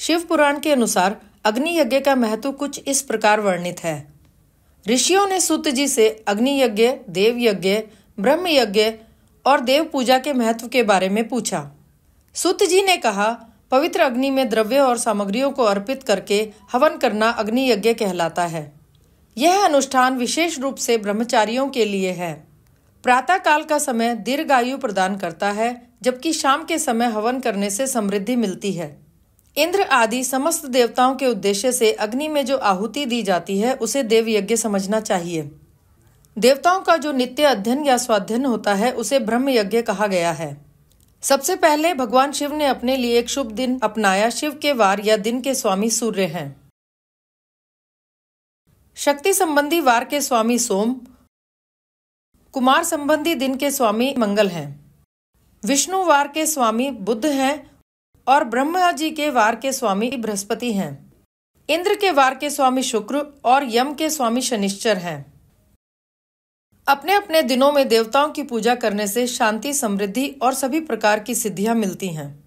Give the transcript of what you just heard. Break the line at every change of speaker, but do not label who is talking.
शिव पुराण के अनुसार अग्नि यज्ञ का महत्व कुछ इस प्रकार वर्णित है ऋषियों ने सूत जी से अग्नि यज्ञ देव यज्ञ ब्रह्म यज्ञ और देव पूजा के महत्व के बारे में पूछा सूत जी ने कहा पवित्र अग्नि में द्रव्य और सामग्रियों को अर्पित करके हवन करना अग्नि यज्ञ कहलाता है यह अनुष्ठान विशेष रूप से ब्रह्मचारियों के लिए है प्रातः काल का समय दीर्घ आयु प्रदान करता है जबकि शाम के समय हवन करने से समृद्धि मिलती है इंद्र आदि समस्त देवताओं के उद्देश्य से अग्नि में जो आहुति दी जाती है उसे देव यज्ञ समझना चाहिए देवताओं का जो नित्य अध्ययन या स्वाध्ययन होता है उसे ब्रह्म यज्ञ कहा गया है सबसे पहले भगवान शिव ने अपने लिए एक शुभ दिन अपनाया शिव के वार या दिन के स्वामी सूर्य हैं शक्ति संबंधी वार के स्वामी सोम कुमार संबंधी दिन के स्वामी मंगल हैं विष्णु वार के स्वामी बुद्ध हैं और ब्रह्मा जी के वार के स्वामी बृहस्पति हैं इंद्र के वार के स्वामी शुक्र और यम के स्वामी शनिश्चर हैं अपने अपने दिनों में देवताओं की पूजा करने से शांति समृद्धि और सभी प्रकार की सिद्धियां मिलती हैं